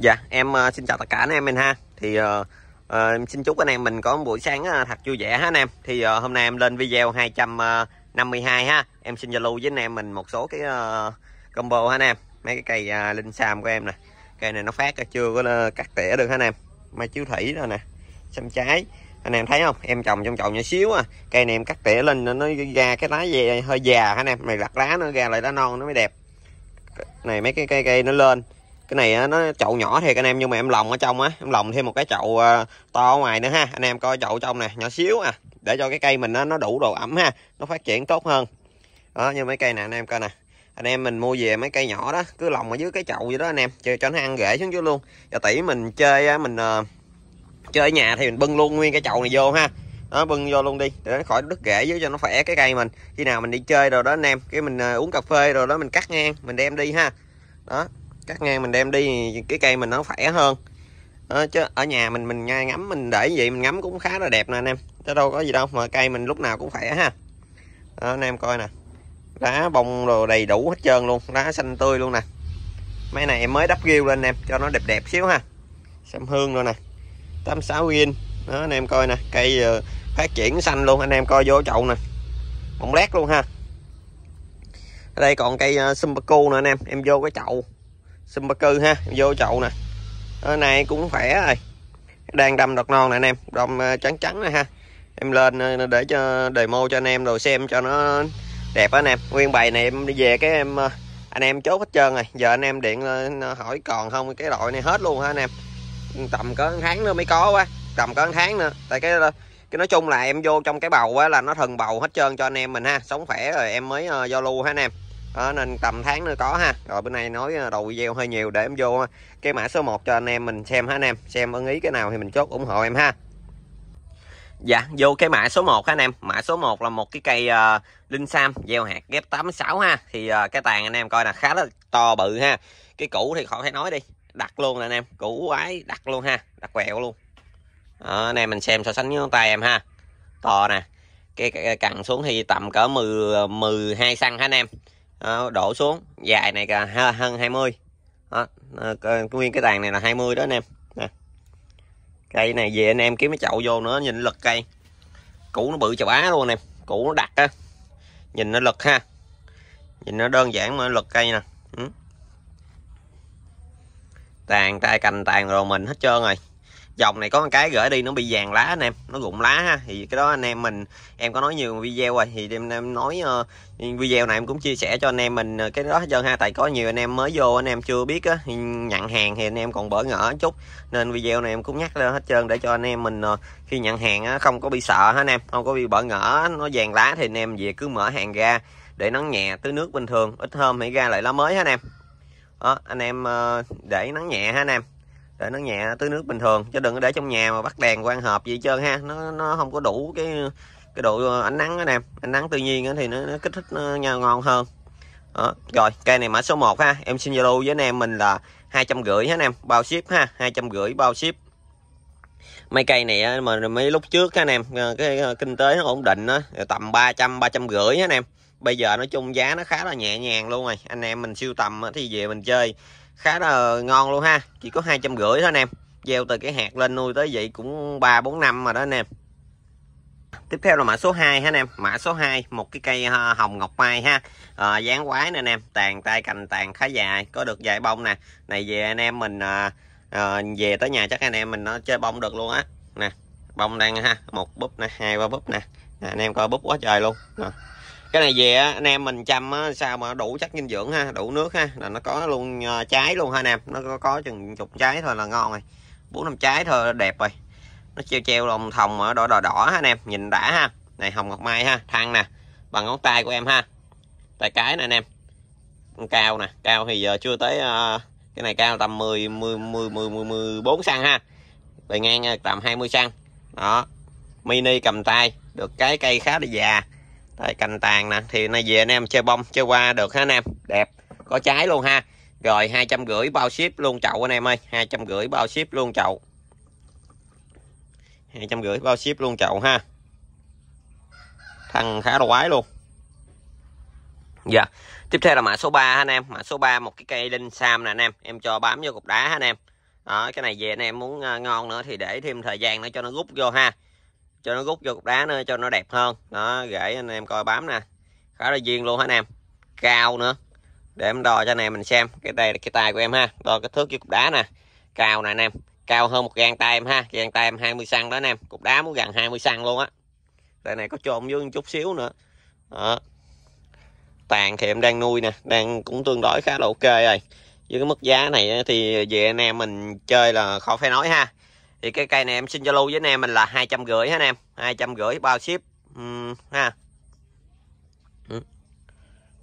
Dạ em uh, xin chào tất cả anh em mình ha Thì uh, uh, em xin chúc anh em mình có một buổi sáng uh, thật vui vẻ ha anh em Thì uh, hôm nay em lên video 252 ha Em xin giao lưu với anh em mình một số cái uh, combo ha anh em Mấy cái cây uh, linh sam của em nè Cây này nó phát chưa có uh, cắt tỉa được ha anh em Mai chiếu thủy rồi nè Xăm trái anh em thấy không em trồng trong trồng nhỏ xíu à cây này em cắt tỉa lên nó ra cái lá về hơi già ha anh em này lặt lá nó ra lại lá non nó mới đẹp này mấy cái cây cây nó lên cái này nó chậu nhỏ thiệt anh em nhưng mà em lồng ở trong á em lồng thêm một cái chậu ờ, to ngoài nữa ha anh em coi chậu trong nè nhỏ xíu à để cho cái cây mình nó đủ độ ẩm ha nó phát triển tốt hơn đó như mấy cây nè anh em coi nè anh em mình mua về mấy cây nhỏ đó cứ lồng ở dưới cái chậu vậy đó anh em chơi cho nó ăn rễ xuống dưới luôn và tỷ mình chơi mình ờ, chơi ở nhà thì mình bưng luôn nguyên cái chậu này vô ha đó bưng vô luôn đi để nó khỏi đứt rễ dưới cho nó khỏe cái cây mình khi nào mình đi chơi rồi đó anh em cái mình ờ, uống cà phê rồi đó mình cắt ngang mình đem đi ha đó cắt ngang mình đem đi cái cây mình nó khỏe hơn à, chứ ở nhà mình mình ngay ngắm mình để vậy mình ngắm cũng khá là đẹp nè anh em chứ đâu có gì đâu mà cây mình lúc nào cũng khỏe ha đó, anh em coi nè lá bông đồ đầy đủ hết trơn luôn lá xanh tươi luôn nè mấy này em mới đắp ghiêu lên em cho nó đẹp đẹp xíu ha xăm hương rồi nè 86 sáu đó anh em coi nè cây ờ, phát triển xanh luôn anh em coi vô chậu nè bông lét luôn ha ở đây còn cây uh, ờ, sumpaco nữa anh em em vô cái chậu sum ba cư ha vô chậu nè ở này cũng khỏe rồi đang đâm đọt non nè anh em đom ờ, trắng trắng nè ha em lên ờ, để cho demo cho anh em rồi xem cho nó đẹp á anh em nguyên bài này em đi về cái em ờ, anh em chốt hết trơn rồi giờ anh em điện hỏi còn không cái loại này hết luôn ha anh em tầm có tháng nữa mới có quá tầm có tháng nữa tại cái cái nói chung là em vô trong cái bầu á là nó thần bầu hết trơn cho anh em mình ha sống khỏe rồi em mới giao lưu ha anh em đó, nên tầm tháng nữa có ha rồi bữa nay nói ờ, đầu video hơi nhiều để em vô ờ, cái mã số 1 cho anh em mình xem ha anh em xem ưng ý cái nào thì mình chốt ủng hộ em ha Dạ, vô cái mã số 1 ha anh em. Mã số 1 là một cái cây uh, linh sam gieo hạt ghép 86 ha. Thì uh, cái tàn anh em coi là khá là to bự ha. Cái cũ thì khỏi phải nói đi. Đặt luôn nè anh em, cũ ấy đặt luôn ha, đặt quẹo luôn. Đó, anh em mình xem so sánh với tay em ha. To nè. Cái, cái cằn xuống thì tầm cỡ 10 12 xăng ha anh em. Ờ, đổ xuống dài này cả hơn 20 mươi ờ, nguyên cái tàn này là 20 đó anh em cây này về anh em kiếm cái chậu vô nữa nhìn lực cây cũ nó bự chà bá luôn anh em củ nó đặc á nhìn nó lực ha nhìn nó đơn giản mà lực cây nè ừ. tàn tay cành tàn rồi mình hết trơn rồi dòng này có một cái gửi đi nó bị vàng lá anh em nó rụng lá ha thì cái đó anh em mình em có nói nhiều video rồi thì em, em nói uh, video này em cũng chia sẻ cho anh em mình ờ, cái đó hết trơn ha tại có nhiều anh em mới vô anh em chưa biết á nhận hàng thì anh em còn bỡ ngỡ chút nên video này em cũng nhắc lên hết trơn để cho anh em mình uh, khi nhận hàng á, không có bị sợ hết anh em không có bị bỡ ngỡ nó vàng lá thì anh em về cứ mở hàng ra để nắng nhẹ tưới nước bình thường ít hôm hãy ra lại lá mới ha anh em đó, anh em để nắng nhẹ ha anh em để nó nhẹ tưới nước bình thường chứ đừng để trong nhà mà bắt đèn quang hợp gì trơn ha nó nó không có đủ cái cái độ ờ, ánh nắng đó em ánh nắng tự nhiên thì nó, nó kích thích ờ, nó ngon hơn đó. rồi cây này mã số 1 ha em xin giao lưu với anh em mình là hai trăm rưỡi anh em bao ship ha hai trăm rưỡi bao ship mấy cây này mà mấy lúc trước ha anh em ờ, cái kinh tế nó ổn định đó, tầm ba trăm 300 300 rưỡi anh em bây giờ nói chung giá nó khá là nhẹ nhàng luôn rồi anh em mình siêu tầm thì về mình chơi khá là ngon luôn ha chỉ có hai trăm rưỡi thôi anh em gieo từ cái hạt lên nuôi tới vậy cũng ba bốn năm mà đó anh em tiếp theo là mã số 2 ha anh em mã số 2 một cái cây hồng ngọc mai ha à, dáng quái nè anh em tàn tay cành tàn khá dài có được dài bông nè này về anh em mình à, à, về tới nhà chắc anh em mình nó chơi bông được luôn á nè bông đang ha một búp nè hai ba búp nè, anh em coi búp quá trời luôn cái này về anh em mình chăm sao mà đủ chất dinh dưỡng ha đủ nước ha là nó có luôn ờ, trái luôn ha anh em nó có, có chừng chục trái thôi là ngon rồi bốn năm trái thôi là đẹp rồi nó treo treo lồng thòng ở đỏ đỏ đỏ ha anh em nhìn đã ha này hồng ngọc mai ha thăng nè bằng ngón tay của em ha tay cái nè anh em cao nè cao thì giờ chưa tới uh, cái này cao tầm 10 10 10 10 14 cm ha bề ngang tầm 20 cm đó mini cầm tay được cái cây khá là già đây cành tàn nè Thì nay về anh em chơi bông chơi qua được ha anh em Đẹp có trái luôn ha Rồi hai trăm rưỡi bao ship luôn chậu anh em ơi hai trăm rưỡi bao ship luôn chậu hai trăm rưỡi bao ship luôn chậu ha Thằng khá là quái luôn Dạ yeah. Tiếp theo là mã số 3 ha anh em Mã số 3 một cái cây linh sam nè anh em Em cho bám vô cục đá ha anh em Đó cái này về anh em muốn ờ, ngon nữa thì để thêm thời gian nữa cho nó rút vô ha cho nó rút vô cục đá nữa cho nó đẹp hơn đó gãy anh em coi bám nè khá là duyên luôn hả anh em cao nữa để em đo cho anh em mình xem cái đây là cái tay của em ha đo cái thước với cục đá nè cao nè anh em cao hơn một gang tay em ha gang tay em 20 xăng đó anh em cục đá muốn gần 20 xăng luôn á đây này có trộn vô chút xíu nữa đó. tàn thì em đang nuôi nè đang cũng tương đối khá là ok rồi với cái mức giá này thì về anh em mình chơi là khỏi phải nói ha thì cái cây này em xin lưu với anh em mình là hai trăm rưỡi anh em hai trăm rưỡi bao ship uhm, ha ừ.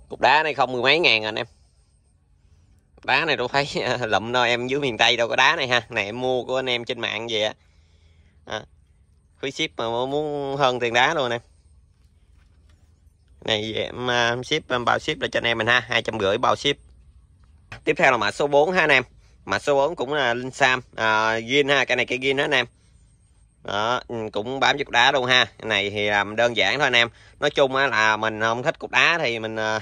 cục đá này không mười mấy ngàn anh em đá này tôi thấy lụm đâu em dưới miền tây đâu có đá này ha này em mua của anh em trên mạng gì á à, phí ship mà muốn hơn tiền đá luôn em này em à, ship em bao ship là cho anh em mình ha hai trăm rưỡi bao ship tiếp theo là mã số 4 ha anh em mã số 4 cũng là linh sam à, gin ha cái này cái gin đó anh em đó, ừ, cũng bám cho cục đá luôn ha cái này thì làm đơn giản thôi anh em nói chung á, là mình không thích cục đá thì mình à,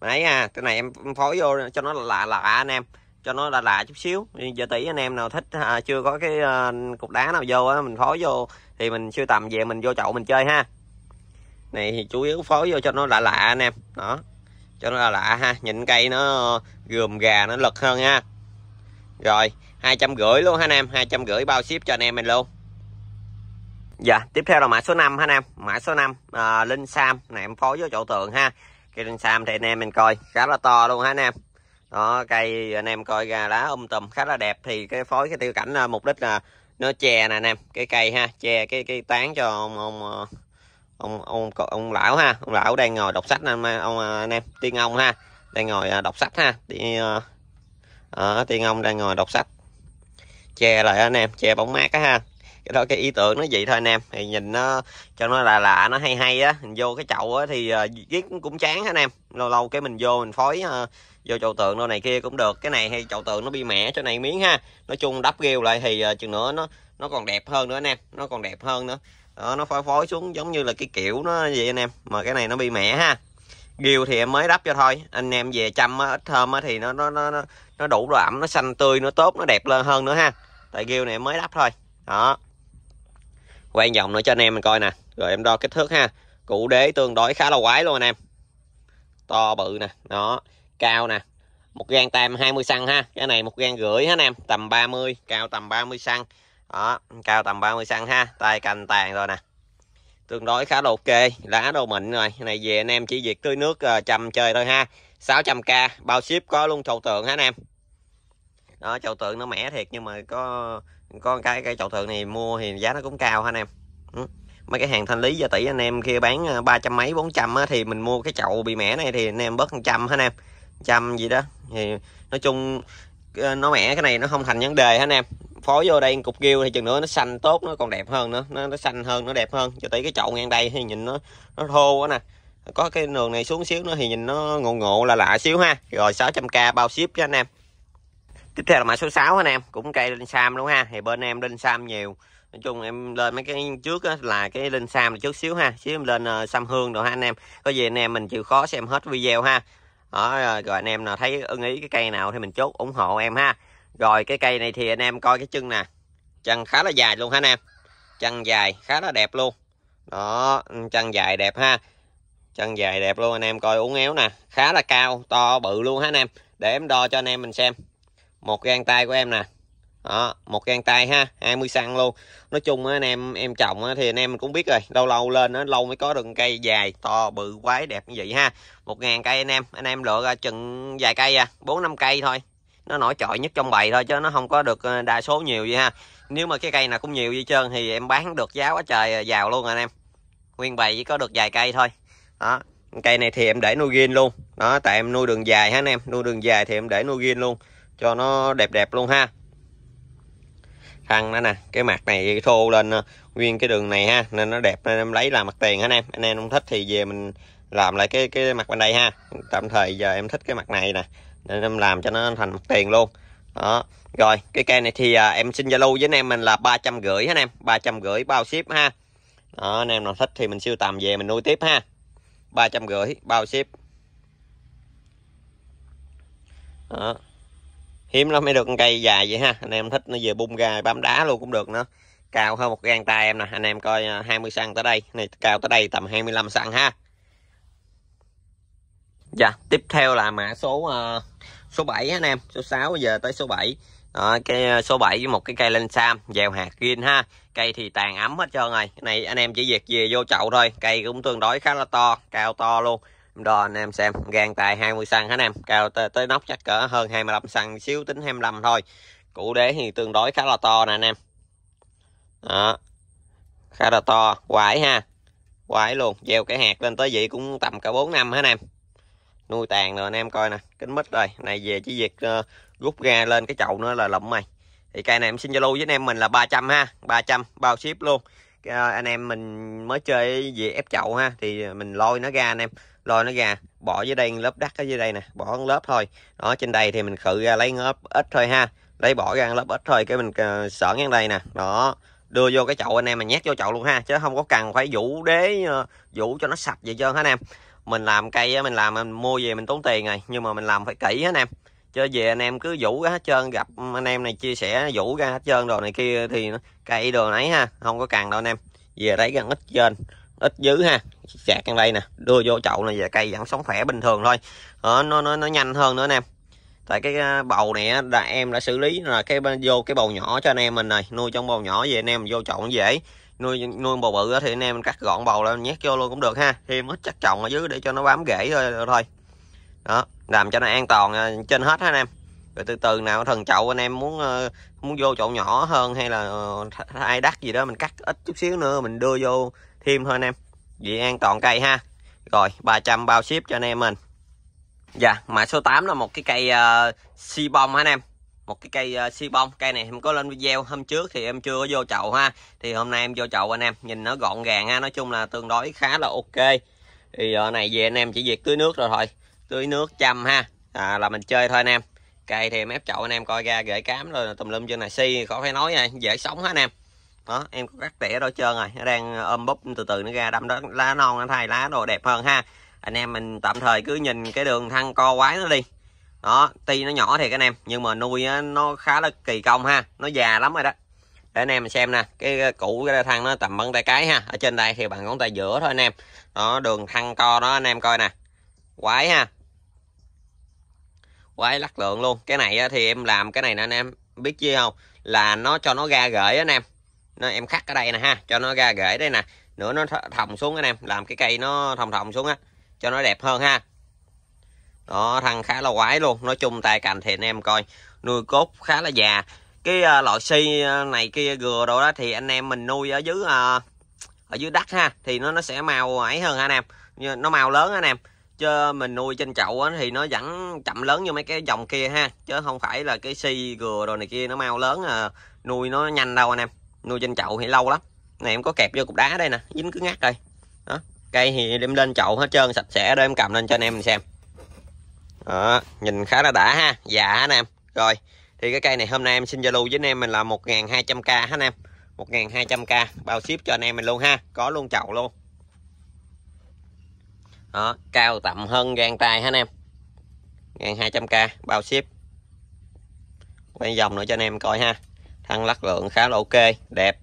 mình ấy ha cái này em phối vô cho nó lạ lạ anh em cho nó lạ lạ chút xíu giờ tỷ anh em nào thích à, chưa có cái à, cục đá nào vô á mình phối vô thì mình siêu tầm về mình vô chậu mình chơi ha này thì chủ yếu phối vô cho nó lạ lạ anh em đó cho nó lạ lạ ha nhìn cây nó gườm gà nó lực hơn ha rồi, hai trăm rưỡi luôn hả anh em, hai trăm rưỡi bao ship cho anh em mình luôn. Dạ, tiếp theo là mã số 5 hả anh em, mã số 5 à, Linh Sam này em phối với chỗ tường ha. Cây Linh Sam thì anh em mình coi khá là to luôn hả anh em. Đó, cây anh em coi ra lá um tùm khá là đẹp thì cái phối cái tiêu cảnh là mục đích là nó che nè anh em, cái cây ha, che cái cái tán cho ông ông à, ông ông ông lão ha ông lão đang ngồi đọc sách anh ông à, anh em tiên ông ha đang ngồi à, đọc sách ha đi đó, tiên ông đang ngồi đọc sách che lại anh em che bóng mát á ha cái đó cái ý tưởng nó vậy thôi anh em thì nhìn nó cho nó là lạ nó hay hay á mình vô cái chậu á thì giết ờ, cũng chán anh em lâu lâu cái mình vô mình phối ờ, vô chậu tượng đâu này kia cũng được cái này hay chậu tượng nó bị mẻ cho này miếng ha nói chung đắp ghêu lại thì uh, chừng nữa nó nó còn đẹp hơn nữa anh em nó còn đẹp hơn nữa đó, nó phối phối xuống giống như là cái kiểu nó vậy anh em mà cái này nó bị mẻ ha ghêu thì em mới đắp cho thôi anh em về chăm ít thơm á, thì nó nó nó nó đủ độ ẩm nó xanh tươi nó tốt nó đẹp lên hơn nữa ha tại ghiêu này em mới đắp thôi đó quan vòng nữa cho anh em mình coi nè rồi em đo kích thước ha cụ đế tương đối khá là quái luôn anh em to bự nè nó cao nè một gan tam 20 xăng ha cái này một gan rưỡi ha anh em tầm 30 cao tầm 30 xăng đó cao tầm 30 xăng ha tay cành tàn rồi nè tương đối khá là ok lá đồ mịn rồi này về anh em chỉ việc tưới nước ờ, chăm chơi thôi ha 600k bao ship có luôn chậu tượng hả anh em đó chậu tượng nó mẻ thiệt nhưng mà có có cái cây chậu tượng này mua thì giá nó cũng cao hả anh em ừ. mấy cái hàng thanh lý giá tỷ anh em kia bán à, ba trăm mấy bốn trăm thì mình mua cái chậu bị mẻ này thì anh em bớt trăm hả anh em trăm gì đó thì nói chung à, nó mẻ cái này nó không thành vấn đề hả anh em phối vô đây cục kêu thì chừng nữa nó xanh tốt nó còn đẹp hơn nữa nó, nó xanh hơn nó đẹp hơn cho tí cái chậu ngang đây thì nhìn nó nó thô quá nè có cái đường này xuống xíu nữa thì nhìn nó ngộ ngộ là lạ xíu ha rồi 600k bao ship cho anh em tiếp theo là mã số 6 anh em cũng cây linh sam luôn ha thì bên em linh sam nhiều nói chung em lên mấy cái trước là cái linh sam là chút xíu ha xíu em lên ờ, sam hương rồi ha anh em có gì anh em mình chịu khó xem hết video ha đó, rồi anh em nào thấy ưng ý cái cây nào thì mình chốt ủng hộ em ha rồi cái cây này thì anh em coi cái chân nè chân khá là dài luôn ha anh em chân dài khá là đẹp luôn đó ừ, chân dài đẹp ha chân dài đẹp luôn anh em coi uống éo nè khá là cao to bự luôn ha anh em để em đo cho anh em mình xem một gang tay của em nè đó một gang tay ha 20 xăng luôn nói chung á, anh em em trồng á, thì anh em cũng biết rồi lâu lâu lên á, lâu mới có được cây dài to bự quái đẹp như vậy ha một ngàn cây anh em anh em lựa ra chừng vài cây à bốn năm cây thôi nó nổi trội nhất trong bầy thôi chứ nó không có được ờ, đa số nhiều vậy ha nếu mà cái cây nào cũng nhiều vậy trơn thì em bán được giá quá trời ờ, giàu luôn à anh em nguyên bày chỉ có được vài cây thôi đó cây này thì em để nuôi ghim luôn đó tại em nuôi đường dài ha anh em nuôi đường dài thì em để nuôi ghim luôn cho nó đẹp đẹp luôn ha thằng đó nè cái mặt này thô lên ờ, nguyên cái đường này ha nên nó đẹp nên em lấy làm mặt tiền anh em anh em không thích thì về mình làm lại cái cái mặt bên đây ha tạm thời giờ em thích cái mặt này nè nên em làm cho nó thành mặt tiền luôn đó rồi cái cây này thì à, em xin zalo với anh em mình là ba trăm rưỡi anh em ba trăm gửi bao ship ha đó, anh em nào thích thì mình siêu tầm về mình nuôi tiếp ha 350 bao ship đó. hiếm lắm mới được cây dài vậy ha anh em thích nó về bung ra bám đá luôn cũng được nữa cao hơn một gang tay em nè anh em coi 20 à, xăng tới đây này cao tới đây tầm 25 xăng ha dạ tiếp theo là mã số uh, số 7 anh em số 6 giờ tới số 7 đó, cái ờ, số 7 với một cái cây lên sam gieo hạt green ha cây thì tàn ấm hết trơn rồi cái này anh em chỉ việc về vô chậu thôi cây cũng tương đối khá là to cao to luôn đo anh em xem gan tài 20 xăng hết anh em cao tới, nóc chắc cỡ hơn 25 xăng xíu tính 25 thôi cụ đế thì tương đối khá là to nè anh em đó khá là to quải ha quải luôn gieo cái hạt lên tới vậy cũng tầm cả 4 năm hết anh em nuôi tàn rồi anh em coi nè kính mít rồi này về chỉ việc uh, rút ra lên cái chậu nữa là lụm mày thì cây này em xin zalo với anh em mình là 300 ha 300 bao ship luôn à, anh em mình mới chơi về ép chậu ha thì mình lôi nó ra anh em lôi nó ra bỏ dưới đây lớp đất ở dưới đây nè bỏ lớp thôi đó trên đây thì mình khử ra lấy lớp ít thôi ha lấy bỏ ra lớp ít thôi cái mình à, sợ ngang đây nè đó đưa vô cái chậu anh em mình nhét vô chậu luôn ha chứ không có cần phải vũ đế ờ, vũ cho nó sạch vậy trơn hết anh em mình làm cây mình làm mình mua về mình tốn tiền rồi nhưng mà mình làm phải kỹ hết anh em chứ về anh em cứ vũ ra hết trơn gặp anh em này chia sẻ vũ ra hết trơn đồ này kia thì cây đồ nấy ha không có cần đâu anh em về đấy gần ít trên ít dưới ha chạc trong đây nè đưa vô chậu này về cây vẫn sống khỏe bình thường thôi đó, ờ, nó nó nó nhanh hơn nữa anh em tại cái à, bầu này là em đã xử lý là cái vô cái bầu nhỏ cho anh em mình này nuôi trong bầu nhỏ về anh em vô chậu dễ nuôi nuôi bầu bự thì anh em cắt gọn bầu lên nhét vô luôn cũng được ha thêm ít chất trồng ở dưới để cho nó bám rễ thôi thôi đó làm cho nó an toàn à, trên hết ha anh em rồi từ từ nào thần chậu anh em muốn ờ, muốn vô chậu nhỏ hơn hay là ờ, ai đắt gì đó mình cắt ít chút xíu nữa mình đưa vô thêm hơn anh em vì an toàn cây ha rồi 300 bao ship cho anh em mình dạ mã số 8 là một cái cây uh, ờ, si bông hả anh em một cái cây uh, si bông cây này em có lên video hôm trước thì em chưa có vô chậu ha thì hôm nay em vô chậu anh em nhìn nó gọn gàng ha nói chung là tương đối khá là ok thì giờ này về anh em chỉ việc tưới nước rồi thôi tưới nước chăm ha à, là mình chơi thôi anh em cây thì em ép chậu anh em coi ra rễ cám rồi tùm lum trên này si khó phải nói này dễ sống hết anh em đó em có cắt tỉa đôi trơn rồi nó đang ôm búp từ từ nó ra đâm đó lá non nó thay lá đồ đẹp hơn ha anh em mình tạm thời cứ nhìn cái đường thăng co quái nó đi đó tuy nó nhỏ thiệt anh em nhưng mà nuôi nó khá là kỳ công ha nó già lắm rồi đó để anh em mình xem nè cái củ cái thăng nó tầm bằng tay cái ha ở trên đây thì bằng ngón tay giữa thôi anh em đó đường thăng co đó anh em coi nè quái ha quái lắc lượng luôn cái này thì em làm cái này nè anh em biết chưa không là nó cho nó ra rễ anh em nó em khắc ở đây nè ha cho nó ra rễ đây nè nữa nó thòng xuống anh em làm cái cây nó thòng thòng xuống á cho nó đẹp hơn ha đó thằng khá là quái luôn nói chung tay cành thì anh em coi nuôi cốt khá là già cái uh, loại si à, này kia gừa đồ đó thì anh em mình nuôi ở dưới uh, ở dưới đất ha thì nó nó sẽ màu ấy hơn ha anh em nó màu lớn anh em chứ mình nuôi trên chậu á, thì nó vẫn chậm lớn như mấy cái dòng kia ha chứ không phải là cái si gừa rồi này kia nó mau lớn à, nuôi nó nhanh đâu anh em nuôi trên chậu thì lâu lắm này em có kẹp vô cục đá đây nè dính cứ ngắt đây đó cây thì đem lên chậu hết trơn sạch sẽ để em cầm lên cho anh em mình xem đó, nhìn khá là đã ha già dạ, anh em rồi thì cái cây này hôm nay em xin giao lưu với anh em mình là 1.200k anh em 1.200k bao ship cho anh em mình luôn ha có luôn chậu luôn đó cao tầm hơn gan tay hả anh em ngang 200k bao ship quay vòng nữa cho anh em coi ha thăng lắc lượng khá là ok đẹp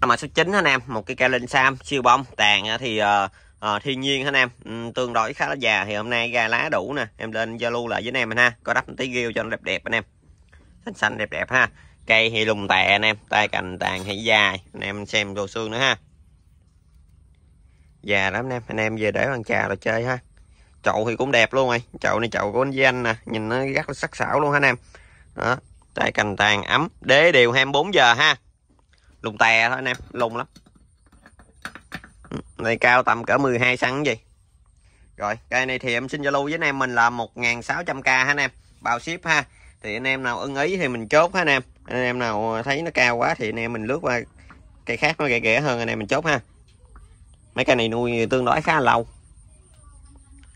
mà số 9 anh em một cái cây linh sam siêu bông tàn thì uh, uh, thiên nhiên anh em um, tương đối khá là già thì hôm nay ra lá đủ nè em lên zalo lại với anh em ha có đắp tí ghiêu cho nó đẹp đẹp anh em xanh xanh đẹp đẹp ha cây thì lùng tè anh em tay cành tàn thì dài anh em xem đồ xương nữa ha già lắm anh em anh em về để ăn trà rồi chơi ha chậu thì cũng đẹp luôn rồi chậu này chậu của anh Danh nè nhìn nó rất là sắc sảo luôn ha anh em đó tay cành tàn ấm đế đều 24 giờ ha lùng tè thôi anh em lùng lắm ừ, này cao tầm cỡ 12 hai gì rồi cây này thì em xin giao lưu với anh em mình là 1.600k ha anh em bao ship ha thì anh em nào ưng ý thì mình chốt ha anh em anh em nào thấy nó cao quá thì anh em mình lướt qua cây khác nó rẻ rẻ hơn anh em mình chốt ha mấy cây này nuôi tương đối khá lâu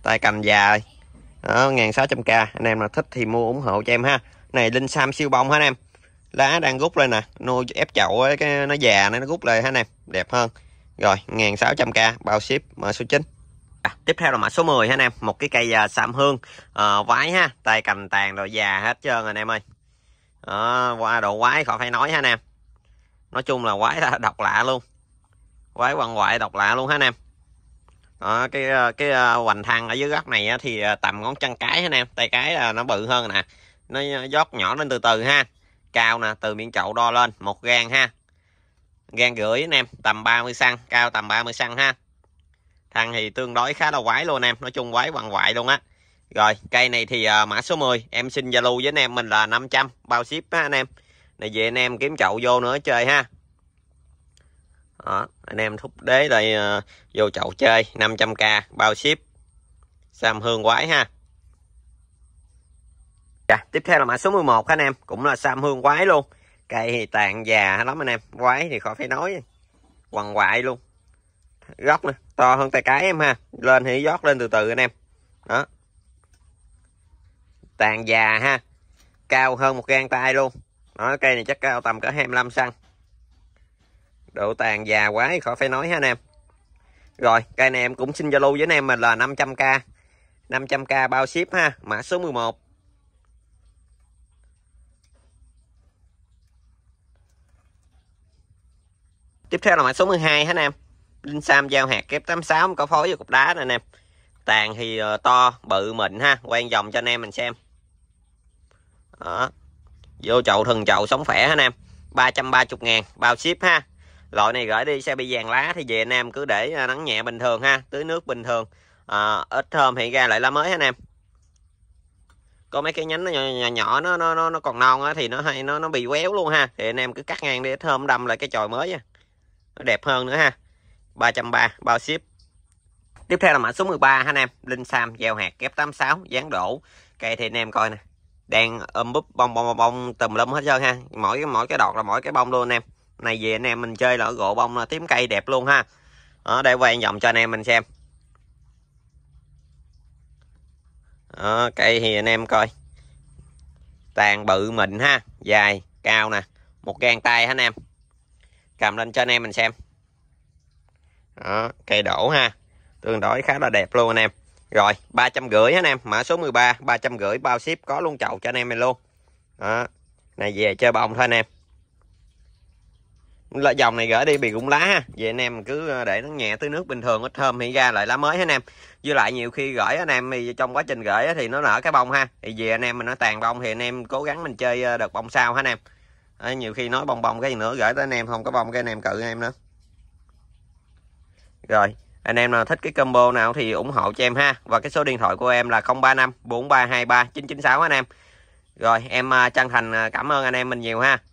tay cành dài đó, 1600k anh em nào thích thì mua ủng hộ cho em ha này linh sam siêu bông hả anh em lá đang rút lên nè nuôi ép chậu ấy, cái nó già nó rút lên hả anh em đẹp hơn rồi 1600k bao ship mã số 9 à, tiếp theo là mã số 10 hả anh em một cái cây uh, sam hương uh, vái ha tay cành tàn rồi già hết trơn anh em ơi đó, qua độ quái khỏi phải nói ha anh em nói chung là quái là độc lạ luôn quái quằn quại độc lạ luôn hả anh em đó, cái ờ, cái ờ, hoành thang ở dưới góc này thì ờ, tầm ngón chân cái hả anh em tay cái là nó bự hơn nè nó dót nhỏ lên từ từ ha cao nè từ miệng chậu đo lên một gan ha gan gửi anh em tầm 30 xăng cao tầm 30 xăng ha thằng thì tương đối khá là quái luôn anh em nói chung quái quằn quại luôn á rồi cây này thì uh, mã số 10 em xin zalo với anh em mình là 500 bao ship á anh em này về anh em kiếm chậu vô nữa chơi ha đó anh em thúc đế đây uh, vô chậu chơi 500k bao ship sam hương quái ha dạ, tiếp theo là mã số 11 ha anh em cũng là sam hương quái luôn cây thì tàn già lắm anh em quái thì khỏi phải nói quằn quại luôn góc nè to hơn tay cái em ha lên thì rót lên từ từ anh em đó tàn già ha cao hơn một gang tay luôn đó cây này chắc cao tầm cỡ 25 xăng độ tàn già quá khỏi phải nói ha anh em rồi cây này em cũng xin giao lưu với anh em mình là 500k 500k bao ship ha mã số 11 tiếp theo là mã số 12 hả anh em Linh Sam giao hạt kép 86 có phối với cục đá nè anh em tàn thì ờ, to bự mịn ha quay vòng cho anh em mình xem đó vô chậu thần chậu sống khỏe hả anh em 330 ngàn bao ship ha loại này gửi đi xe bị vàng lá thì về nam cứ để à, nắng nhẹ bình thường ha tưới nước bình thường à, ít thơm hiện ra lại lá mới ha em có mấy cái nhánh nó nhỏ nhỏ nó nó nó, còn non á thì nó hay nó nó bị quéo luôn ha thì anh em cứ cắt ngang đi ít thơm đâm lại cái chồi mới nha nó đẹp hơn nữa ha ba trăm ba bao ship tiếp theo là mã số 13 ha anh em linh sam gieo hạt kép 86 dán đổ cây thì anh em coi nè đang ôm um búp bông bông bông, bông tùm lum hết trơn ha mỗi cái mỗi cái đọt là mỗi cái bông luôn anh em này về anh em mình chơi là gỗ bông là tím cây đẹp luôn ha đó, đây quay vòng cho anh em mình xem đó, cây thì anh em coi tàn bự mịn ha dài cao nè một gang tay ha anh em cầm lên cho anh em mình xem đó, cây đổ ha tương đối khá là đẹp luôn anh em rồi ba trăm gửi anh em mã số 13 ba trăm gửi bao ship có luôn chậu cho anh em mình luôn đó này về chơi bông thôi anh em là dòng này gửi đi bị rụng lá ha vậy anh em cứ ờ, để nó nhẹ tưới nước bình thường nó thơm thì ra lại lá mới hết anh em với lại nhiều khi gửi anh em thì trong quá trình gửi thì nó nở cái bông ha thì về anh em mình nó tàn bông thì anh em cố gắng mình chơi ờ, đợt bông sau ha anh em ờ, nhiều khi nói bông bông cái gì nữa gửi tới anh em không có bông cái anh em cự anh em nữa rồi anh em nào thích cái combo nào thì ủng hộ cho em ha và cái số điện thoại của em là 035 4323 996 anh em rồi em chân thành cảm ơn anh em mình nhiều ha